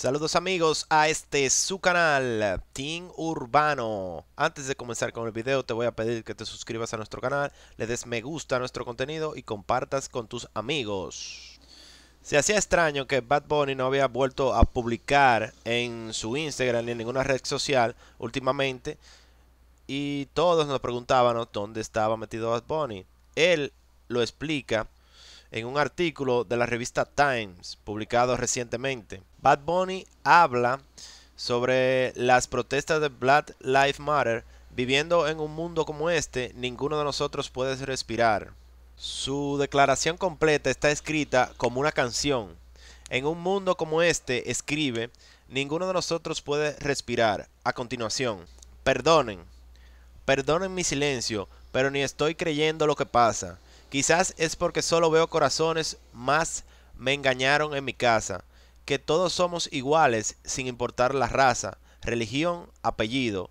Saludos amigos a este su canal, Team Urbano. Antes de comenzar con el video te voy a pedir que te suscribas a nuestro canal, le des me gusta a nuestro contenido y compartas con tus amigos. Se hacía extraño que Bad Bunny no había vuelto a publicar en su Instagram ni en ninguna red social últimamente y todos nos preguntaban dónde estaba metido Bad Bunny. Él lo explica en un artículo de la revista Times publicado recientemente. Bad Bunny habla sobre las protestas de Black Lives Matter. Viviendo en un mundo como este, ninguno de nosotros puede respirar. Su declaración completa está escrita como una canción. En un mundo como este, escribe, ninguno de nosotros puede respirar. A continuación, perdonen. Perdonen mi silencio, pero ni estoy creyendo lo que pasa. Quizás es porque solo veo corazones, más me engañaron en mi casa, que todos somos iguales sin importar la raza, religión, apellido,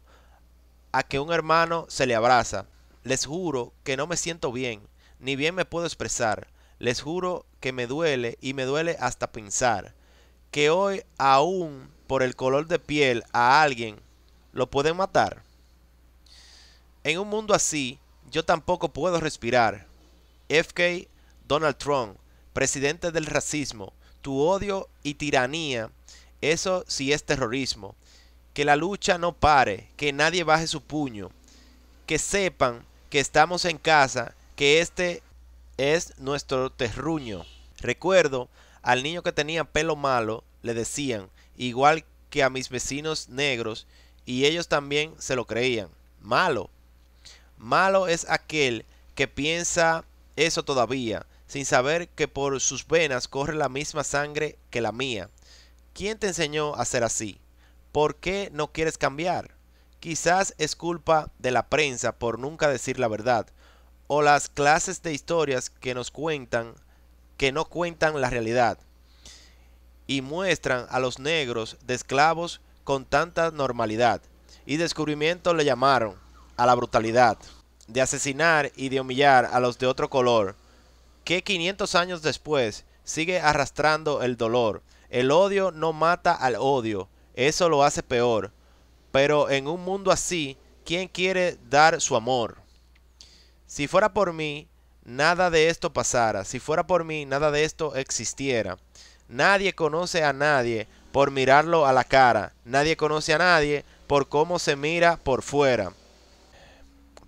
a que un hermano se le abraza. Les juro que no me siento bien, ni bien me puedo expresar. Les juro que me duele y me duele hasta pensar que hoy aún por el color de piel a alguien lo pueden matar. En un mundo así, yo tampoco puedo respirar. FK, Donald Trump, presidente del racismo, tu odio y tiranía, eso sí es terrorismo. Que la lucha no pare, que nadie baje su puño, que sepan que estamos en casa, que este es nuestro terruño. Recuerdo al niño que tenía pelo malo, le decían, igual que a mis vecinos negros, y ellos también se lo creían. Malo. Malo es aquel que piensa eso todavía, sin saber que por sus venas corre la misma sangre que la mía. ¿Quién te enseñó a ser así? ¿Por qué no quieres cambiar? Quizás es culpa de la prensa por nunca decir la verdad, o las clases de historias que nos cuentan que no cuentan la realidad y muestran a los negros de esclavos con tanta normalidad y descubrimiento le llamaron a la brutalidad de asesinar y de humillar a los de otro color, que 500 años después sigue arrastrando el dolor. El odio no mata al odio, eso lo hace peor. Pero en un mundo así, ¿quién quiere dar su amor? Si fuera por mí, nada de esto pasara. Si fuera por mí, nada de esto existiera. Nadie conoce a nadie por mirarlo a la cara. Nadie conoce a nadie por cómo se mira por fuera.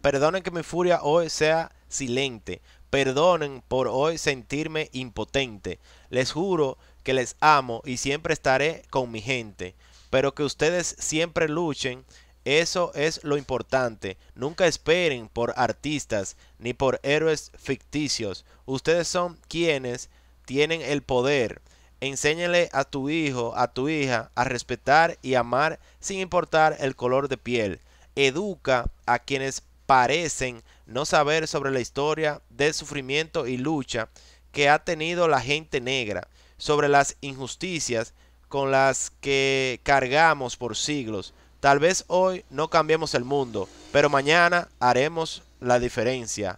Perdonen que mi furia hoy sea silente. Perdonen por hoy sentirme impotente. Les juro que les amo y siempre estaré con mi gente. Pero que ustedes siempre luchen, eso es lo importante. Nunca esperen por artistas ni por héroes ficticios. Ustedes son quienes tienen el poder. Enséñale a tu hijo, a tu hija, a respetar y amar sin importar el color de piel. Educa a quienes parecen no saber sobre la historia de sufrimiento y lucha que ha tenido la gente negra, sobre las injusticias con las que cargamos por siglos. Tal vez hoy no cambiemos el mundo, pero mañana haremos la diferencia.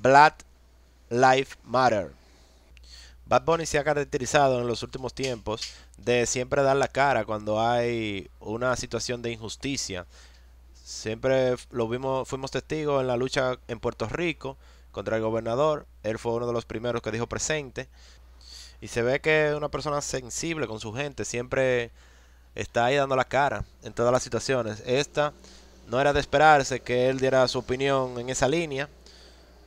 Black Life Matter. Bad Bunny se ha caracterizado en los últimos tiempos de siempre dar la cara cuando hay una situación de injusticia Siempre lo vimos, fuimos testigos en la lucha en Puerto Rico contra el gobernador. Él fue uno de los primeros que dijo presente. Y se ve que es una persona sensible con su gente. Siempre está ahí dando la cara en todas las situaciones. Esta no era de esperarse que él diera su opinión en esa línea.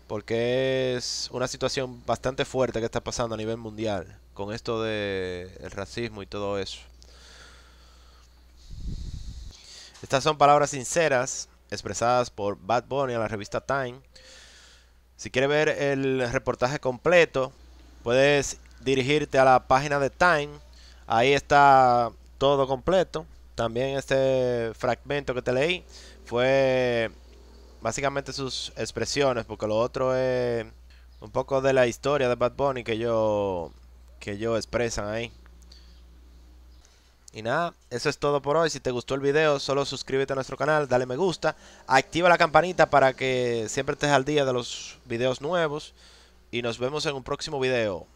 Porque es una situación bastante fuerte que está pasando a nivel mundial. Con esto del el racismo y todo eso. Estas son palabras sinceras expresadas por Bad Bunny a la revista Time. Si quieres ver el reportaje completo, puedes dirigirte a la página de Time. Ahí está todo completo. También este fragmento que te leí fue básicamente sus expresiones, porque lo otro es un poco de la historia de Bad Bunny que yo que expresan ahí. Y nada, eso es todo por hoy. Si te gustó el video, solo suscríbete a nuestro canal, dale me gusta, activa la campanita para que siempre estés al día de los videos nuevos. Y nos vemos en un próximo video.